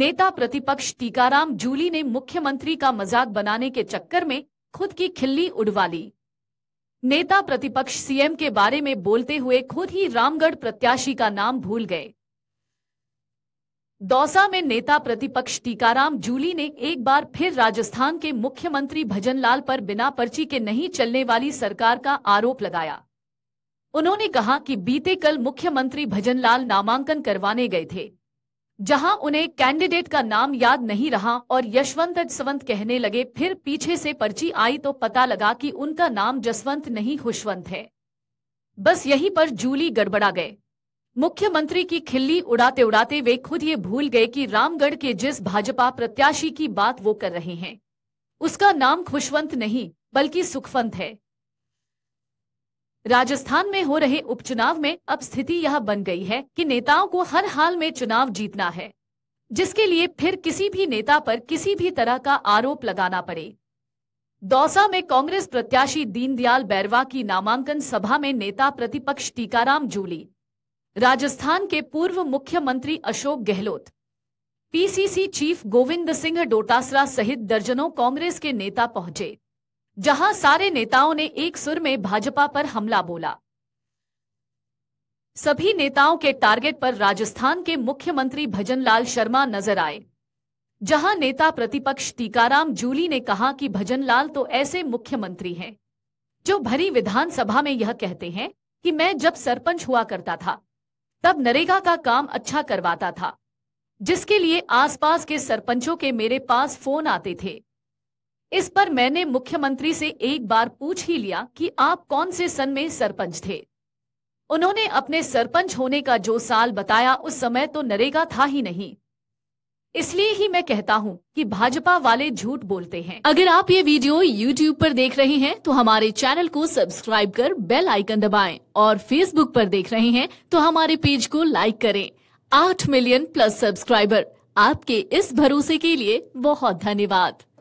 नेता प्रतिपक्ष टीकाराम जूली ने मुख्यमंत्री का मजाक बनाने के चक्कर में खुद की खिल्ली उड़वा ली नेता प्रतिपक्ष सीएम के बारे में बोलते हुए खुद ही रामगढ़ प्रत्याशी का नाम भूल गए दौसा में नेता प्रतिपक्ष टीकाराम जूली ने एक बार फिर राजस्थान के मुख्यमंत्री भजनलाल पर बिना पर्ची के नहीं चलने वाली सरकार का आरोप लगाया उन्होंने कहा कि बीते कल मुख्यमंत्री भजनलाल नामांकन करवाने गए थे जहां उन्हें कैंडिडेट का नाम याद नहीं रहा और यशवंत जसवंत कहने लगे फिर पीछे से पर्ची आई तो पता लगा कि उनका नाम जसवंत नहीं खुशवंत है बस यहीं पर जूली गड़बड़ा गए मुख्यमंत्री की खिल्ली उड़ाते उड़ाते वे खुद ये भूल गए कि रामगढ़ के जिस भाजपा प्रत्याशी की बात वो कर रहे हैं उसका नाम खुशवंत नहीं बल्कि सुखवंत है राजस्थान में हो रहे उपचुनाव में अब स्थिति यह बन गई है कि नेताओं को हर हाल में चुनाव जीतना है जिसके लिए फिर किसी भी नेता पर किसी भी तरह का आरोप लगाना पड़े दौसा में कांग्रेस प्रत्याशी दीनदयाल बैरवा की नामांकन सभा में नेता प्रतिपक्ष टीकाराम जूली राजस्थान के पूर्व मुख्यमंत्री अशोक गहलोत पीसीसी चीफ गोविंद सिंह डोटासरा सहित दर्जनों कांग्रेस के नेता पहुंचे जहां सारे नेताओं ने एक सुर में भाजपा पर हमला बोला सभी नेताओं के टारगेट पर राजस्थान के मुख्यमंत्री भजनलाल शर्मा नजर आए जहां नेता प्रतिपक्ष टीकाराम जूली ने कहा कि भजनलाल तो ऐसे मुख्यमंत्री हैं जो भरी विधानसभा में यह कहते हैं कि मैं जब सरपंच हुआ करता था तब नरेगा का काम अच्छा करवाता था जिसके लिए आसपास के सरपंचों के मेरे पास फोन आते थे इस पर मैंने मुख्यमंत्री से एक बार पूछ ही लिया कि आप कौन से सन में सरपंच थे उन्होंने अपने सरपंच होने का जो साल बताया उस समय तो नरेगा था ही नहीं इसलिए ही मैं कहता हूँ कि भाजपा वाले झूठ बोलते हैं अगर आप ये वीडियो YouTube पर देख रहे हैं तो हमारे चैनल को सब्सक्राइब कर बेल आइकन दबाएं और Facebook पर देख रहे हैं तो हमारे पेज को लाइक करें आठ मिलियन प्लस सब्सक्राइबर आपके इस भरोसे के लिए बहुत धन्यवाद